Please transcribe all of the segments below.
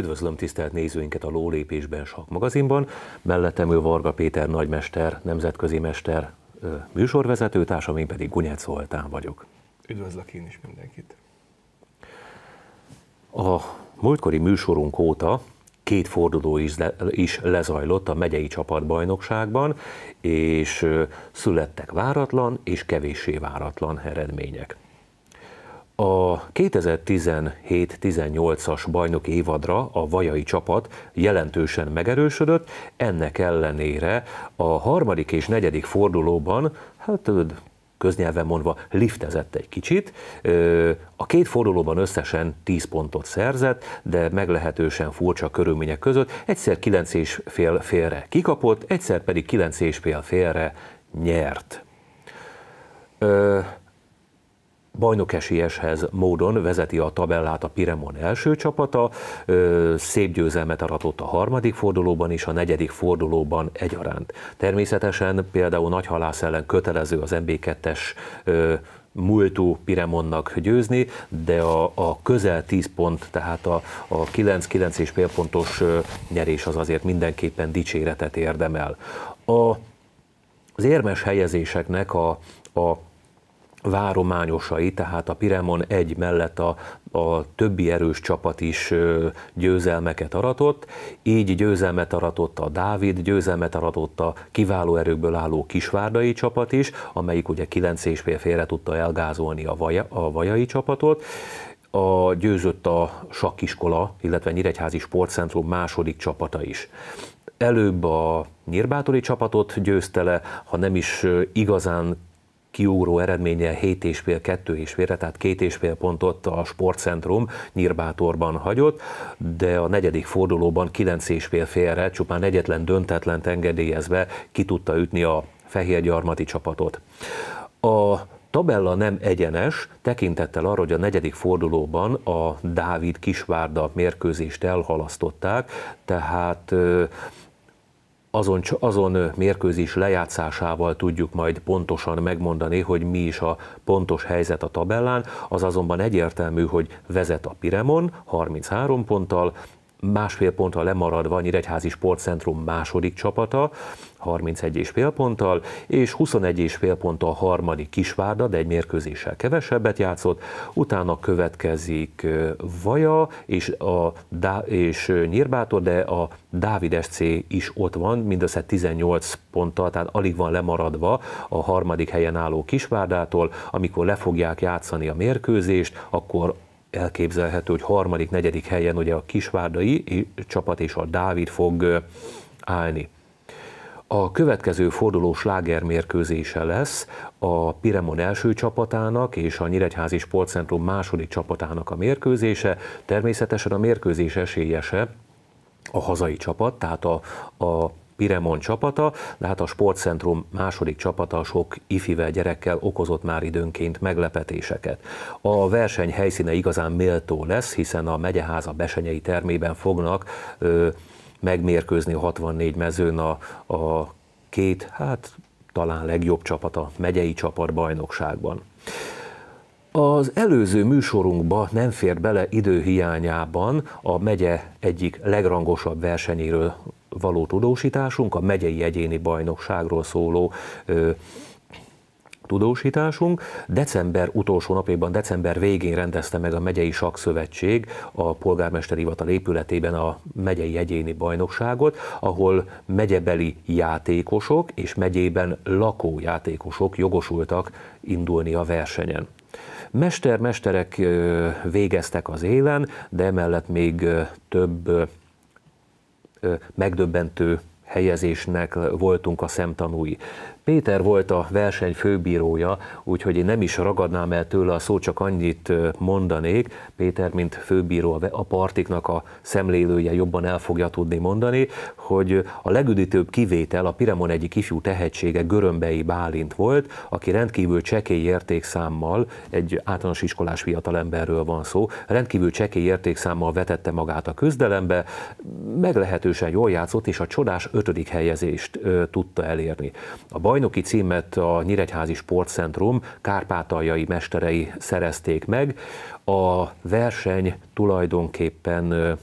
Üdvözlöm tisztelt nézőinket a Lólépésben Sak magazinban. Mellettem ő Varga Péter nagymester, nemzetközi mester, műsorvezető társam, én pedig Gunyec Zoltán vagyok. Üdvözlök én is mindenkit. A múltkori műsorunk óta két forduló is, le, is lezajlott a megyei csapatbajnokságban, és születtek váratlan és kevéssé váratlan eredmények. A 2017-18-as bajnok évadra a vajai csapat jelentősen megerősödött, ennek ellenére a harmadik és negyedik fordulóban, hát köznyelven mondva liftezett egy kicsit. A két fordulóban összesen 10 pontot szerzett, de meglehetősen furcsa körülmények között. Egyszer 9 és fél félre kikapott, egyszer pedig 9 és fél félre nyert bajnok esélyeshez módon vezeti a tabellát a Piremon első csapata, szép győzelmet aratott a harmadik fordulóban és a negyedik fordulóban egyaránt. Természetesen például halász ellen kötelező az MB2-es múltú Piremonnak győzni, de a, a közel 10 pont, tehát a, a 9-9 és pontos nyerés az azért mindenképpen dicséretet érdemel. A, az érmes helyezéseknek a, a várományosai, tehát a Piremon egy mellett a, a többi erős csapat is győzelmeket aratott, így győzelmet aratott a Dávid, győzelmet aratott a kiváló erőkből álló kisvárdai csapat is, amelyik ugye 9 és fél félre tudta elgázolni a, vaja, a vajai csapatot, a győzött a sakkiskola, illetve Nyíregyházi Sportcentrum második csapata is előbb a nyírbátori csapatot győzte le, ha nem is igazán kiugró eredménye 7-es 2 és félre, tehát fél pontot a sportcentrum Nyírbátorban hagyott, de a negyedik fordulóban fél félre csupán egyetlen döntetlen engedélyezve ki tudta ütni a gyarmati csapatot. A tabella nem egyenes, tekintettel arra, hogy a negyedik fordulóban a Dávid Kisvárda mérkőzést elhalasztották, tehát azon, azon mérkőzés lejátszásával tudjuk majd pontosan megmondani, hogy mi is a pontos helyzet a tabellán, az azonban egyértelmű, hogy vezet a Piremon 33 ponttal, másfél ponttal lemaradva Nyíregyházi Sportcentrum második csapata, 31 és fél ponttal, és 21 és fél ponttal harmadik Kisvárda, de egy mérkőzéssel kevesebbet játszott, utána következik Vaja és, a, és Nyírbátor, de a Dávid SC is ott van, mindössze 18 ponttal, tehát alig van lemaradva a harmadik helyen álló Kisvárdától, amikor le fogják játszani a mérkőzést, akkor elképzelhető, hogy harmadik, negyedik helyen ugye a kisvárdai csapat és a Dávid fog állni. A következő forduló mérkőzése lesz a Piremon első csapatának és a Nyíregyházi Sportcentrum második csapatának a mérkőzése. Természetesen a mérkőzés esélyese a hazai csapat, tehát a, a Piremon csapata, de hát a sportcentrum második csapata sok ifivel, gyerekkel okozott már időnként meglepetéseket. A verseny helyszíne igazán méltó lesz, hiszen a megyeháza besenyei termében fognak ö, megmérkőzni 64 mezőn a, a két, hát talán legjobb csapat a megyei csapat bajnokságban. Az előző műsorunkba nem fér bele időhiányában a megye egyik legrangosabb versenyéről való tudósításunk, a megyei egyéni bajnokságról szóló ö, tudósításunk. December utolsó napjában, december végén rendezte meg a Megyei Sakszövetség a polgármesteri hivatal épületében a megyei egyéni bajnokságot, ahol megyebeli játékosok és megyében lakó játékosok jogosultak indulni a versenyen. Mester-mesterek végeztek az élen, de emellett még több megdöbbentő helyezésnek voltunk a szemtanúi. Péter volt a verseny főbírója, úgyhogy én nem is ragadnám el tőle a szó, csak annyit mondanék. Péter, mint főbíró, a partiknak a szemlélője jobban el fogja tudni mondani, hogy a legüdítőbb kivétel a Piremon egyik ifjú tehetsége Görömbei Bálint volt, aki rendkívül csekély értékszámmal, egy általános iskolás fiatalemberről van szó, rendkívül csekély értékszámmal vetette magát a küzdelembe, meglehetősen jól játszott, és a csodás ötödik helyezést tudta elérni. A baj bajnoki címet a Nyíregyházi Sportcentrum kárpátaljai mesterei szerezték meg. A verseny tulajdonképpen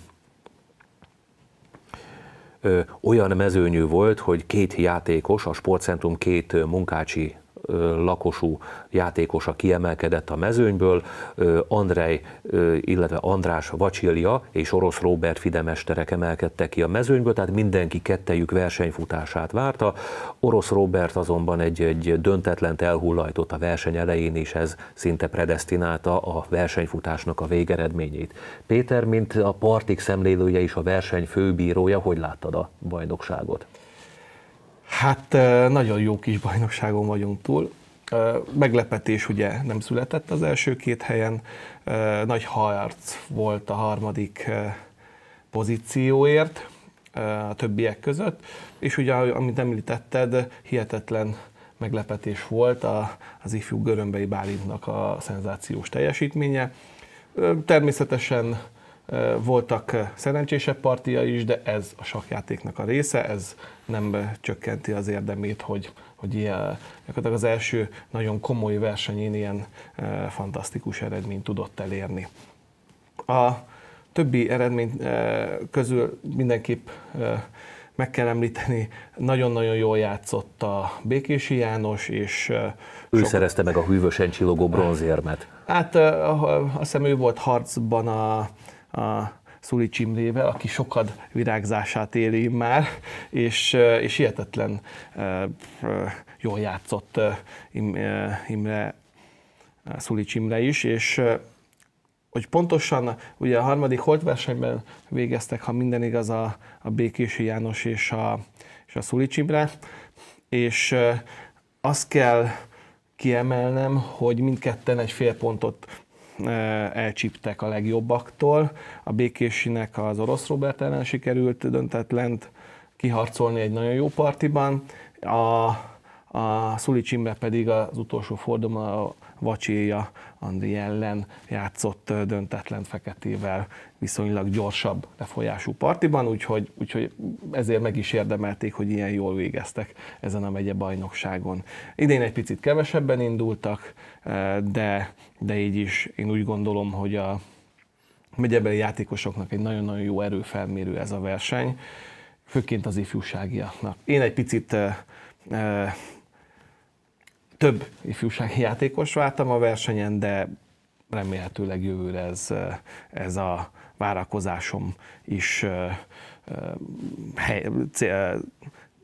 olyan mezőnyű volt, hogy két játékos, a sportcentrum két munkácsi lakosú játékosa kiemelkedett a mezőnyből, Andrej, illetve András Vacsilja és orosz Robert Fidemesterek emelkedtek ki a mezőnyből, tehát mindenki kettejük versenyfutását várta. Orosz Robert azonban egy, egy döntetlent elhullajtott a verseny elején, és ez szinte predestinálta a versenyfutásnak a végeredményét. Péter, mint a partik szemlélője és a verseny főbírója, hogy láttad a bajnokságot? Hát nagyon jó kis bajnokságon vagyunk túl. Meglepetés ugye nem született az első két helyen, nagy harc volt a harmadik pozícióért a többiek között, és ugye, amit említetted, hihetetlen meglepetés volt a, az ifjú Görömbei Bálintnak a szenzációs teljesítménye. Természetesen voltak szerencsésebb partia is, de ez a sakjátéknak a része, ez nem csökkenti az érdemét, hogy, hogy ilyen, gyakorlatilag az első nagyon komoly versenyén ilyen fantasztikus eredményt tudott elérni. A többi eredmény közül mindenképp meg kell említeni, nagyon-nagyon jól játszott a Békési János, és... Ő sok... szerezte meg a hűvösen csillogó bronzérmet. Hát azt hiszem ő volt harcban a a Szuli Csimlével, aki sokad virágzását éli már, és, és hihetetlen jól játszott Imre, Szuli Csimre is, és hogy pontosan ugye a harmadik holtversenyben végeztek, ha minden igaz, a, a Békési János és a, és a Szuli Csimre, és azt kell kiemelnem, hogy mindketten egy fél pontot elcsíptek a legjobbaktól. A Békésinek az orosz Robert ellen sikerült döntetlent kiharcolni egy nagyon jó partiban. A, a Szulics Imre pedig az utolsó fordulóban vacsilja Andi ellen játszott döntetlen feketével viszonylag gyorsabb lefolyású partiban, úgyhogy, úgyhogy ezért meg is érdemelték, hogy ilyen jól végeztek ezen a megye bajnokságon. Idén egy picit kevesebben indultak, de, de így is én úgy gondolom, hogy a megyebeli játékosoknak egy nagyon-nagyon jó erőfelmérő ez a verseny, főként az ifjúságiaknak. Én egy picit több ifjúsági játékos váltam a versenyen, de remélhetőleg jövőre ez, eh, ez a várakozásom is eh, eh, hely,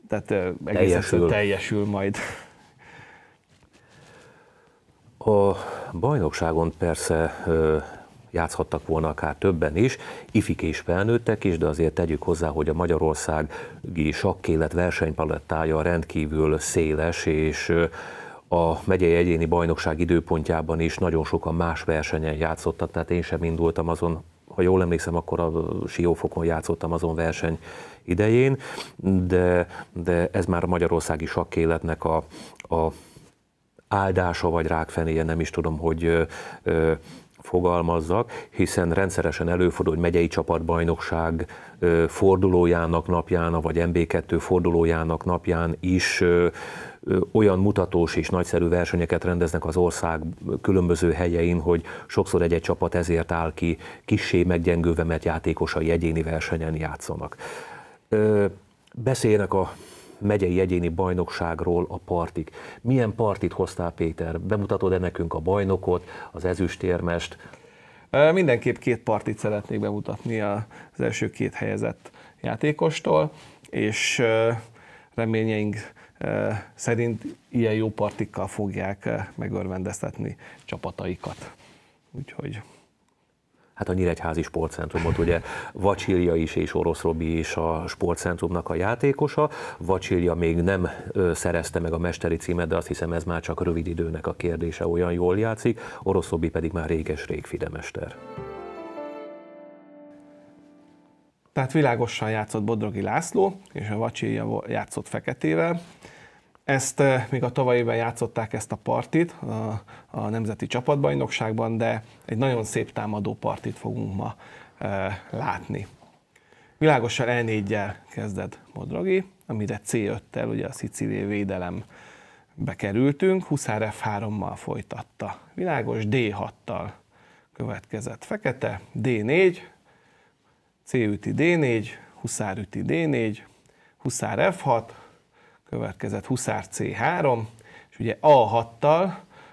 tehát teljesül. teljesül majd. A bajnokságon persze játszhattak volna akár többen is, ifik és felnőttek is, de azért tegyük hozzá, hogy a magyarországi sakkélet versenypalettája rendkívül széles, és a megyei egyéni bajnokság időpontjában is nagyon sokan más versenyen játszottak, tehát én sem indultam azon, ha jól emlékszem, akkor a Siófokon játszottam azon verseny idején, de, de ez már a magyarországi sakkéletnek a, a áldása vagy rákfenéje, nem is tudom, hogy ö, ö, fogalmazzak, hiszen rendszeresen előfordul, hogy megyei csapatbajnokság fordulójának napján, vagy MB2 fordulójának napján is olyan mutatós és nagyszerű versenyeket rendeznek az ország különböző helyein, hogy sokszor egy-egy csapat ezért áll ki, kissé meggyengülve, mert játékosai egyéni versenyen játszanak. Beszélnek a megyei egyéni bajnokságról a partik. Milyen partit hoztál, Péter? Bemutatod-e nekünk a bajnokot, az ezüstérmest? Mindenképp két partit szeretnék bemutatni az első két helyezett játékostól, és reményeink szerint ilyen jó partikkal fogják megörvendeztetni csapataikat. Úgyhogy hát a Nyíregyházi sportcentrumot, ugye Vacsilja is és Orosz Robi is a sportcentrumnak a játékosa. Vacsilja még nem szerezte meg a mesteri címet, de azt hiszem ez már csak rövid időnek a kérdése, olyan jól játszik, Orosz Robi pedig már réges-rég fidemester. Tehát világosan játszott Bodrogi László, és a Vacsilja játszott feketével. Ezt eh, még a tavalyiben játszották ezt a partit a, a Nemzeti Csapatbajnokságban, de egy nagyon szép támadó partit fogunk ma e, látni. Világosan E4-jel kezded Modragi, amire C5-tel, ugye a Szicilié védelem bekerültünk, Huszár F3-mal folytatta. Világos D6-tal következett fekete, D4, C üti D4, Huszár üti D4, Huszár F6, következett Huszár C3, és ugye A6-tal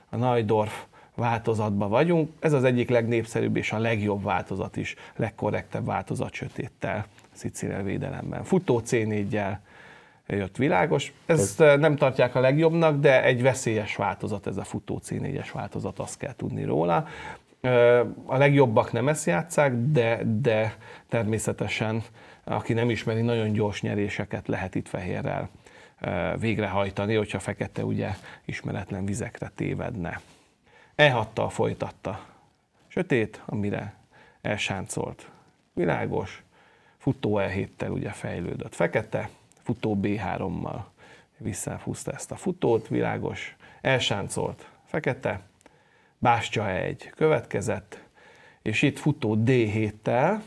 a Najdorf változatban vagyunk. Ez az egyik legnépszerűbb és a legjobb változat is, legkorrektebb változat sötéttel, Szicilel védelemben. Futó C4-jel jött világos. Ezt ez... Eh, nem tartják a legjobbnak, de egy veszélyes változat ez a futó C4-es változat, azt kell tudni róla. Eh, a legjobbak nem ezt játszák, de, de természetesen aki nem ismeri, nagyon gyors nyeréseket lehet itt fehérrel végrehajtani, hogyha Fekete ugye ismeretlen vizekre tévedne. e folytatta. Sötét, amire elsáncolt. Világos, futó e ugye fejlődött. Fekete, futó B3-mal visszafúzta ezt a futót, világos, elsáncolt. Fekete, bástya e egy. következett, és itt futó D7-tel,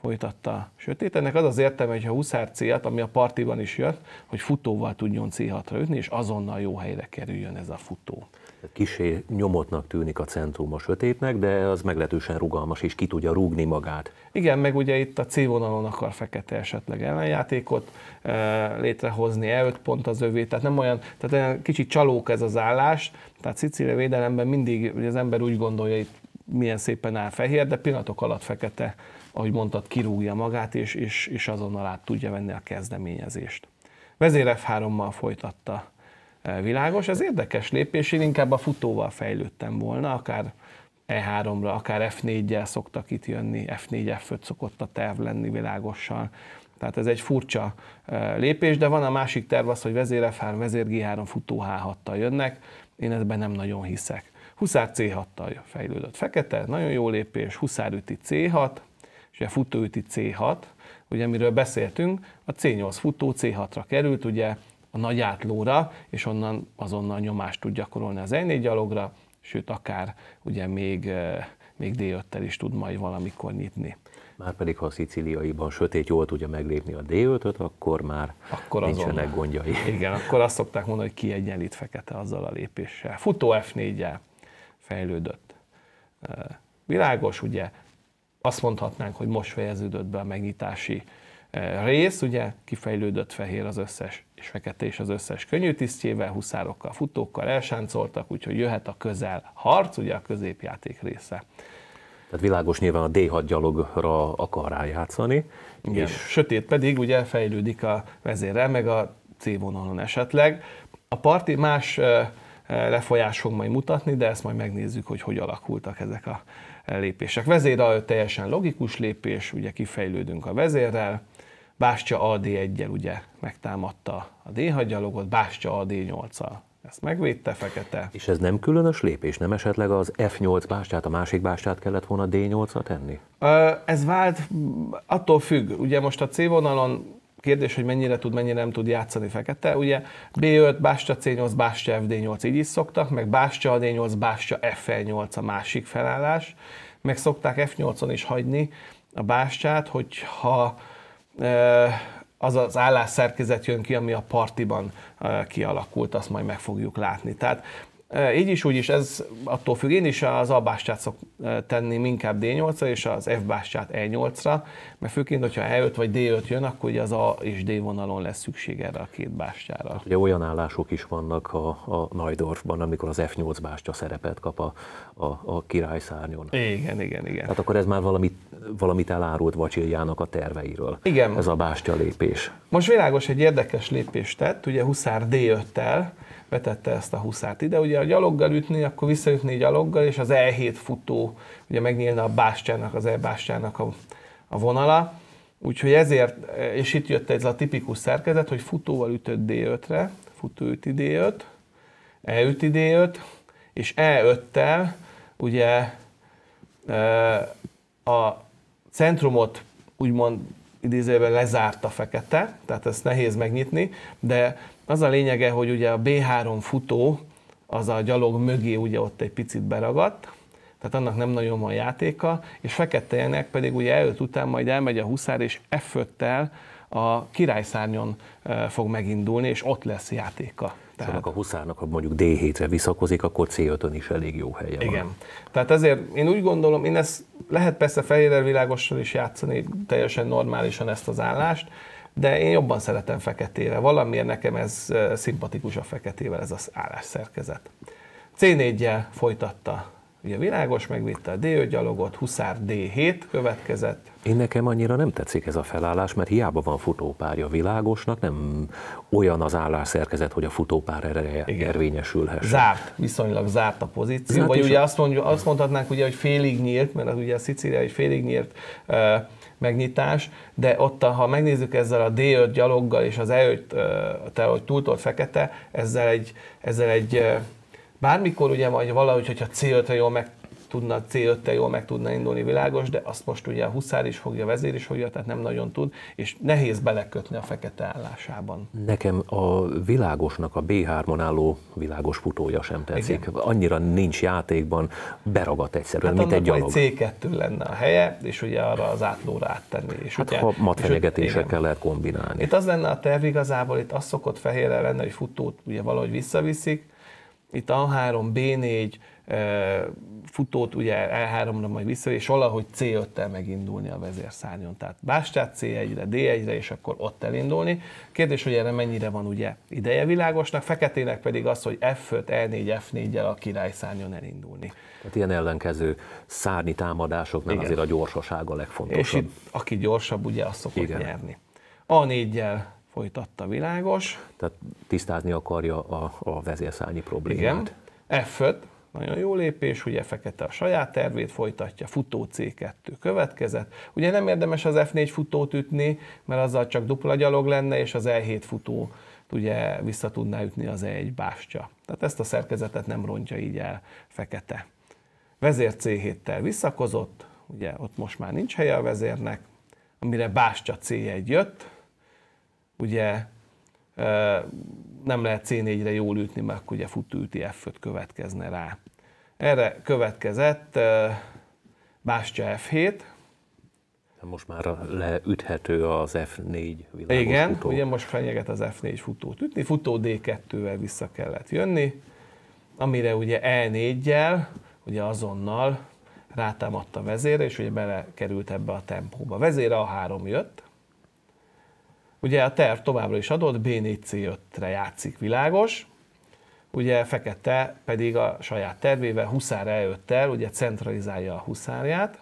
folytatta Sötét. Ennek az az értelme, hogy ha Huszár c ami a partiban is jött, hogy futóval tudjon C6-ra ütni, és azonnal jó helyre kerüljön ez a futó. Kisé nyomotnak tűnik a centrum a sötétnek, de az meglehetősen rugalmas, és ki tudja rúgni magát. Igen, meg ugye itt a C vonalon akar fekete esetleg ellenjátékot eh, e, létrehozni, E5 pont az övé, tehát nem olyan, tehát olyan kicsit csalók ez az állás, tehát Sicília védelemben mindig ugye az ember úgy gondolja, itt milyen szépen áll fehér, de pillanatok alatt fekete, ahogy mondtad, kirúgja magát, és, és, és azonnal át tudja venni a kezdeményezést. Vezér F3-mal folytatta e, világos. Ez érdekes lépés, én inkább a futóval fejlődtem volna, akár E3-ra, akár F4-jel szoktak itt jönni, F4, F5 szokott a terv lenni világossal. Tehát ez egy furcsa e, lépés, de van a másik terv az, hogy vezér F3, vezér G3, futó h jönnek, én ebben nem nagyon hiszek. Huszár C6-tal fejlődött fekete, nagyon jó lépés, Huszár üti C6, és ugye futó üti C6, ugye amiről beszéltünk, a C8 futó C6-ra került, ugye a nagy átlóra, és onnan azonnal nyomást tud gyakorolni az E4 gyalogra, sőt akár ugye még, eh, még D5-tel is tud majd valamikor nyitni. Már pedig, ha a szicíliaiban sötét jól tudja meglépni a D5-öt, akkor már akkor nincsenek gondjai. Igen, akkor azt szokták mondani, hogy kiegyenlít fekete azzal a lépéssel. Futó F4-jel fejlődött. Világos, ugye azt mondhatnánk, hogy most fejeződött be a megnyitási rész, ugye kifejlődött fehér az összes, és fekete és az összes Könnyű tisztjével, huszárokkal, futókkal elsáncoltak, úgyhogy jöhet a közel harc, ugye a középjáték része. Tehát világos nyilván a D6 gyalogra akar rájátszani. Igen. És sötét pedig ugye fejlődik a vezérrel, meg a C vonalon esetleg. A parti más uh, lefolyás fog majd mutatni, de ezt majd megnézzük, hogy hogy alakultak ezek a lépések. Vezér A teljesen logikus lépés, ugye kifejlődünk a vezérrel, Bástya AD1-jel ugye megtámadta a d gyalogot, Bástya AD8-al ezt megvédte fekete. És ez nem különös lépés? Nem esetleg az F8 bástyát, a másik bástyát kellett volna D8-ra tenni? Ez vált, attól függ. Ugye most a C vonalon Kérdés, hogy mennyire tud, mennyire nem tud játszani fekete. Ugye B5, Bástya C8, Bástya FD8 így is szoktak, meg Bástya d 8 Bástya f 8 e a másik felállás. Meg szokták F8-on is hagyni a bástyát, hogyha e, az az állásszerkezet jön ki, ami a partiban e, kialakult, azt majd meg fogjuk látni. Tehát így is, úgy is ez attól függ, én is az albástát szok tenni inkább D8-ra és az F bástát E8-ra, mert főként, hogyha E5 vagy D5 jön, akkor ugye az A és D vonalon lesz szükség erre a két bástyára. Hát ugye olyan állások is vannak a, a Najdorfban, amikor az F8 bástya szerepet kap a, a, a királyszárnyon. Igen, igen, igen. Hát akkor ez már valamit, valamit elárult Vacsiljának a terveiről. Igen. Ez a bástya lépés. Most világos egy érdekes lépést tett, ugye Huszár D5-tel, vetette ezt a huszát ide. Ugye a gyaloggal ütni, akkor a gyaloggal, és az E7 futó, ugye megnyílna a bástyának, az E-bástyának a, a vonala. Úgyhogy ezért, és itt jött ez a tipikus szerkezet, hogy futóval ütött D5-re, futó üt D5, E üti D5, és E5-tel ugye e, a centrumot úgymond idézőben lezárt a fekete, tehát ezt nehéz megnyitni, de az a lényege, hogy ugye a B3 futó, az a gyalog mögé ugye ott egy picit beragadt, tehát annak nem nagyon van játéka, és fekete pedig ugye előtt után majd elmegy a huszár, és e föttel a királyszárnyon fog megindulni, és ott lesz játéka. Tehát. szóval a huszárnak, ha mondjuk D7-re visszakozik, akkor C5-ön is elég jó helye Igen. van. Igen. Tehát ezért én úgy gondolom, én ezt lehet persze fehérrel világosan is játszani teljesen normálisan ezt az állást, de én jobban szeretem feketére. Valamiért nekem ez szimpatikus a feketével, ez az állásszerkezet. C4-jel folytatta Ugye világos megvitte a D5 gyalogot, Huszár D7 következett. Én nekem annyira nem tetszik ez a felállás, mert hiába van futópárja világosnak, nem olyan az állásszerkezet, hogy a futópár erre Igen. érvényesülhessen. Zárt, viszonylag zárt a pozíció. Zárt Vagy ugye a... azt, mondjuk, azt mondhatnánk, ugye, hogy félig nyílt, mert az ugye a egy félig nyílt uh, megnyitás, de ott, ha megnézzük ezzel a D5 gyaloggal és az E5, tehát hogy túltól fekete, ezzel egy, ezzel egy bármikor ugye majd valahogy, hogyha C5-re jól meg tudna c jól meg tudna indulni, világos, de azt most ugye a huszár is fogja, a vezér is fogja, tehát nem nagyon tud, és nehéz belekötni a fekete állásában. Nekem a világosnak a B3-on álló világos futója sem tetszik. Igen. Annyira nincs játékban, beragadt egyszerűen, hát mint egy gyalog. C2 lenne a helye, és ugye arra az átlóra áttenni. És hát ugye, ha matfenyegetésekkel lehet kombinálni. Itt az lenne a terv igazából, itt az szokott fehérre lenne, hogy futót ugye valahogy visszaviszik, itt A3, B4, futót ugye E3-ra majd vissza, és valahogy C5-tel megindulni a vezérszárnyon. Tehát Bástyát C1-re, D1-re, és akkor ott elindulni. Kérdés, hogy erre mennyire van ugye ideje világosnak, feketének pedig az, hogy F5, E4, 4 el a szárnyon elindulni. Tehát ilyen ellenkező szárni támadásoknál Igen. azért a gyorsaság a legfontosabb. És itt, aki gyorsabb, ugye azt szokott Igen. nyerni. A4-jel folytatta világos. Tehát tisztázni akarja a, a vezérszárnyi problémát. Igen. F5, nagyon jó lépés, ugye Fekete a saját tervét folytatja, futó C2 következett. Ugye nem érdemes az F4 futót ütni, mert azzal csak dupla gyalog lenne, és az E7 futó ugye vissza tudná ütni az E1 bástya. Tehát ezt a szerkezetet nem rontja így el Fekete. Vezér C7-tel visszakozott, ugye ott most már nincs helye a vezérnek, amire bástya C1 jött, ugye nem lehet C4-re jól ütni, mert akkor ugye futóüti f következne rá. Erre következett Bástya F7. Most már leüthető az F4 világos Igen, futó. ugye most fenyeget az F4 futót ütni, futó D2-vel vissza kellett jönni, amire ugye E4-jel, ugye azonnal rátámadta vezére, és ugye belekerült ebbe a tempóba. Vezére a három jött, Ugye a terv továbbra is adott, B4C5-re játszik világos, ugye Fekete pedig a saját tervével huszár előtt el, ugye centralizálja a huszárját,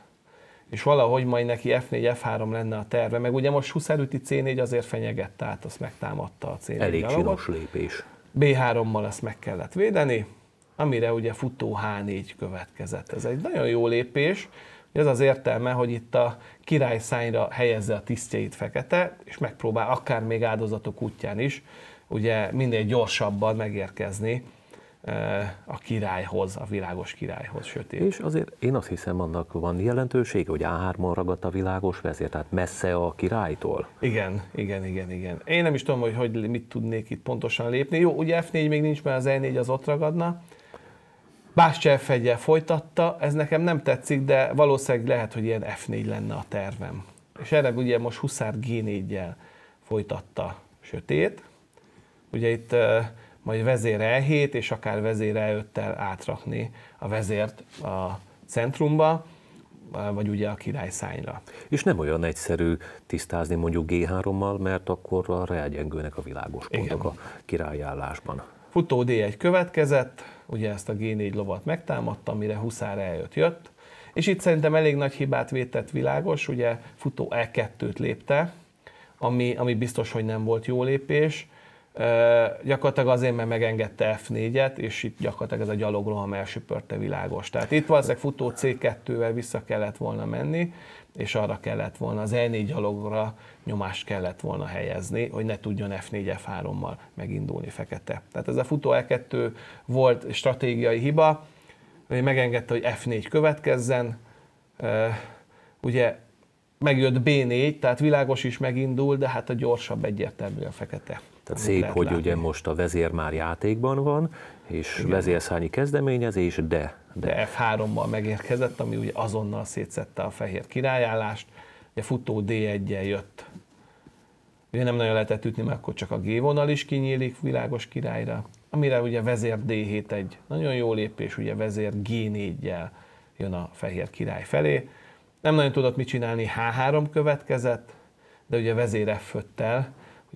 és valahogy majd neki F4, F3 lenne a terve, meg ugye most üti C4 azért fenyeget, tehát azt megtámadta a C4 Elég csinos lépés. B3-mal ezt meg kellett védeni, amire ugye futó H4 következett. Ez egy nagyon jó lépés, ez az értelme, hogy itt a király szányra helyezze a tisztjeit fekete, és megpróbál akár még áldozatok útján is, ugye minél gyorsabban megérkezni a királyhoz, a világos királyhoz, sötét. És azért én azt hiszem, annak van jelentősége, hogy A3-on ragadt a világos vezér, tehát messze a királytól. Igen, igen, igen, igen. Én nem is tudom, hogy, hogy mit tudnék itt pontosan lépni. Jó, ugye F4 még nincs, mert az E4 az ott ragadna, Bástyelfegyel folytatta, ez nekem nem tetszik, de valószínűleg lehet, hogy ilyen F4 lenne a tervem. És erre ugye most Huszár g 4 folytatta sötét. Ugye itt majd vezér E7 és akár vezér E5-tel átrakni a vezért a centrumba, vagy ugye a szányra. És nem olyan egyszerű tisztázni mondjuk G3-mal, mert akkor elgyengülnek a világos pontok Igen. a királyállásban. Futó D1 következett, ugye ezt a G4 lovat megtámadta, mire Huszár eljött jött, és itt szerintem elég nagy hibát vétett világos, ugye futó E2-t lépte, ami, ami biztos, hogy nem volt jó lépés, gyakorlatilag azért, mert megengedte F4-et, és itt gyakorlatilag ez a gyalogroham elsöpörte világos. Tehát itt valószínűleg futó C2-vel vissza kellett volna menni, és arra kellett volna, az E4 gyalogra nyomást kellett volna helyezni, hogy ne tudjon F4, F3-mal megindulni fekete. Tehát ez a futó E2 volt stratégiai hiba, hogy megengedte, hogy F4 következzen, ugye megjött B4, tehát világos is megindul, de hát a gyorsabb a fekete. Tehát szép, lehet hogy látni. ugye most a vezér már játékban van, és Igen. vezérszányi kezdeményezés, de, de... De F3-mal megérkezett, ami ugye azonnal szétszette a fehér királyállást, ugye futó D1-jel jött. Ugye nem nagyon lehetett ütni, mert akkor csak a G-vonal is kinyílik világos királyra, amire ugye vezér D7 egy nagyon jó lépés, ugye vezér G4-jel jön a fehér király felé. Nem nagyon tudott mit csinálni, H3 következett, de ugye vezér f 5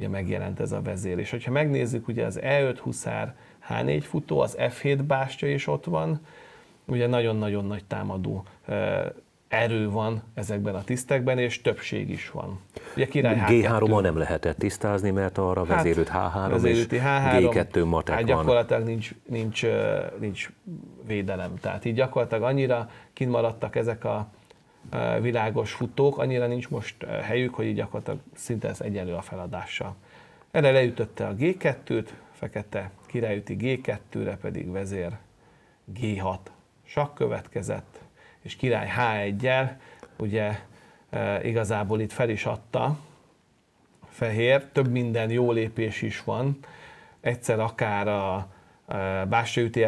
ugye megjelent ez a vezér. És hogyha megnézzük, ugye az E5 huszár H4 futó, az F7 bástya is ott van, ugye nagyon-nagyon nagy támadó erő van ezekben a tisztekben, és többség is van. Ugye király g G3-mal nem lehetett tisztázni, mert arra hát, vezérült H3 vezérült és H3, G2 matek hát gyakorlatilag van. Nincs, nincs, nincs védelem. Tehát így gyakorlatilag annyira kint maradtak ezek a világos futók, annyira nincs most helyük, hogy így gyakorlatilag szinte ez egyenlő a feladással. Erre leütötte a G2-t, fekete királyüti G2-re pedig vezér G6 Sakk következett, és király H1-jel, ugye igazából itt fel is adta fehér, több minden jó lépés is van, egyszer akár a, a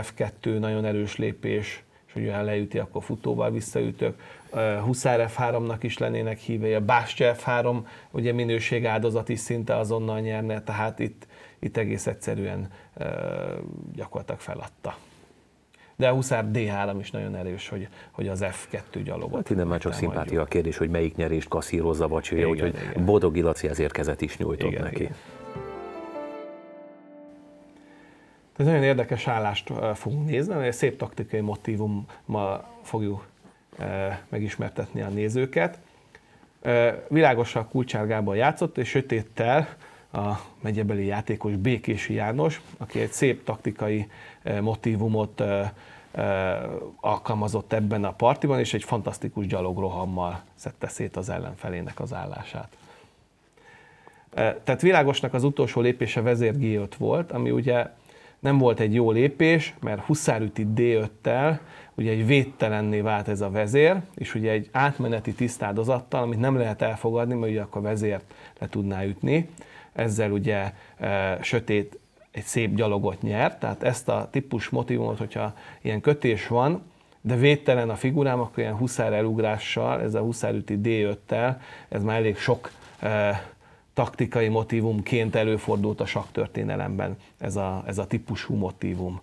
f 2 nagyon erős lépés, és hogy olyan leüti, akkor futóval visszaütök. Huszár F3-nak is lennének a Bástya F3, ugye minőség áldozati szinte azonnal nyerne, tehát itt, itt egész egyszerűen gyakorlatilag feladta. De a Huszár D3 is nagyon erős, hogy, hogy az F2 gyalogot. Hát innen már csak szimpátia a kérdés, hogy melyik nyerést kaszírozza vacsője, úgyhogy Bodogi Laci ezért kezet is nyújtott igen, neki. Igen. Ez nagyon érdekes állást fogunk nézni, egy szép taktikai motivummal fogjuk megismertetni a nézőket. Világosan Kulcsár Gábor játszott, és sötéttel a megyebeli játékos Békési János, aki egy szép taktikai motivumot alkalmazott ebben a partiban, és egy fantasztikus gyalogrohammal szedte szét az ellenfelének az állását. Tehát világosnak az utolsó lépése vezérgíjött volt, ami ugye nem volt egy jó lépés, mert huszárüti D5-tel ugye egy védtelenné vált ez a vezér, és ugye egy átmeneti tisztádozattal, amit nem lehet elfogadni, mert ugye akkor vezért le tudná ütni, ezzel ugye e, sötét egy szép gyalogot nyert, tehát ezt a típus motivumot, hogyha ilyen kötés van, de védtelen a figurám, akkor ilyen huszár elugrással, ez a huszárüti D5-tel, ez már elég sok e, taktikai motivumként előfordult a saktörténelemben ez a, ez a típusú motivum.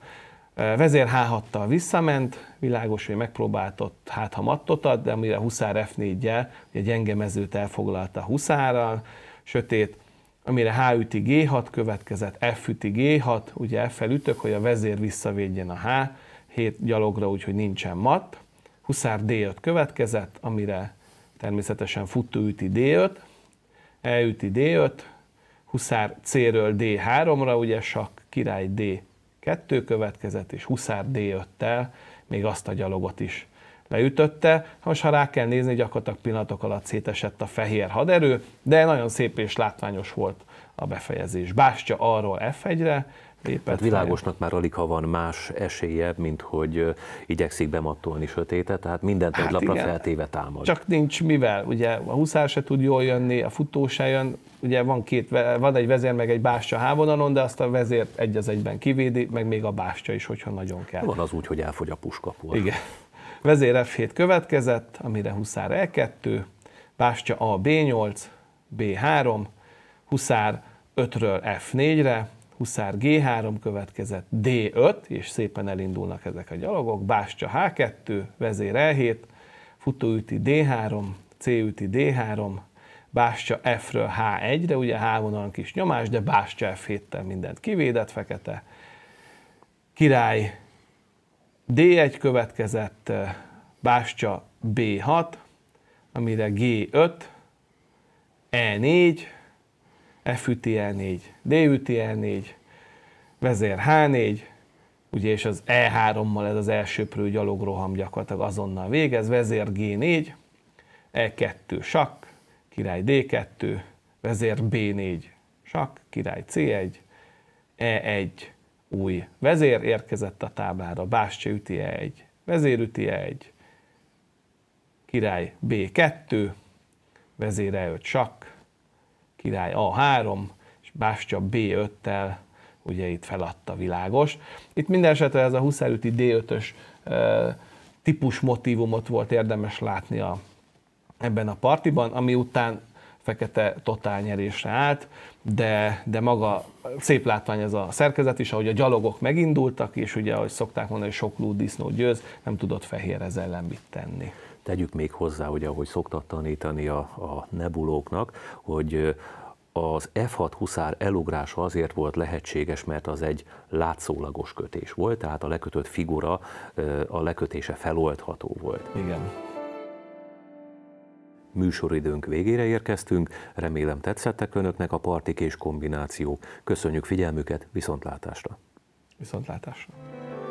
E, vezér h visszament, világos, hogy megpróbáltott, hát ha mattot ad, de amire Huszár f 4 jel ugye gyenge mezőt elfoglalta Huszárral, sötét, amire H üti G6 következett, F üti G6, ugye f ütök, hogy a vezér visszavédjen a H, 7 gyalogra, úgyhogy nincsen matt. Huszár D5 következett, amire természetesen futó üti D5, elüti D5, Huszár C-ről D3-ra, ugye sak király D2 következett, és Huszár D5-tel még azt a gyalogot is leütötte. Most ha rá kell nézni, gyakorlatilag pillanatok alatt szétesett a fehér haderő, de nagyon szép és látványos volt a befejezés. Bástya arról F1-re, lépett Tehát világosnak már alig, ha van más esélye, mint hogy igyekszik bemattolni sötétet, tehát mindent hát egy lapra igen. feltéve támad. Csak nincs mivel, ugye a huszár se tud jól jönni, a futó se jön, ugye van, két, van egy vezér meg egy bástya hávonalon, de azt a vezért egy az egyben kivédi, meg még a bástya is, hogyha nagyon kell. Van az úgy, hogy elfogy a puskapor. Igen. Vezér F7 következett, amire huszár E2, bástya A B8, B3, huszár 5-ről F4-re, Huszár G3 következett, D5, és szépen elindulnak ezek a gyalogok, Bástya H2, vezér E7, futóüti D3, C-üti D3, Bástya F-ről H1-re, ugye H-vonalon kis nyomás, de Bástya F7-tel mindent kivédett, fekete. Király D1 következett, Bástya B6, amire G5, E4, FUTL4, DUTL4, vezér H4, ugye és az E3-mal ez az elsőprő gyalogroham gyakorlatilag azonnal végez, vezér G4, E2 sakk, király D2, vezér B4 sakk, király C1, E1 e új vezér érkezett a táblára, Bástya üti E1, vezér üti E1, király B2, vezér E5 sakk, király A3, és Bástya B5-tel ugye itt feladta világos. Itt minden esetre ez a huszerüti D5-ös típus motivumot volt érdemes látni a, ebben a partiban, ami után fekete totál nyerésre állt, de, de maga szép látvány ez a szerkezet is, ahogy a gyalogok megindultak, és ugye, ahogy szokták mondani, sok lúd disznó győz, nem tudott fehér ez ellen mit tenni. Tegyük még hozzá, hogy ahogy szoktat tanítani a, a nebulóknak, hogy az F-6 huszár elugrása azért volt lehetséges, mert az egy látszólagos kötés volt, tehát a lekötött figura, a lekötése feloldható volt. Igen. Műsoridőnk végére érkeztünk, remélem tetszettek önöknek a partik és kombinációk. Köszönjük figyelmüket, viszontlátásra! Viszontlátásra!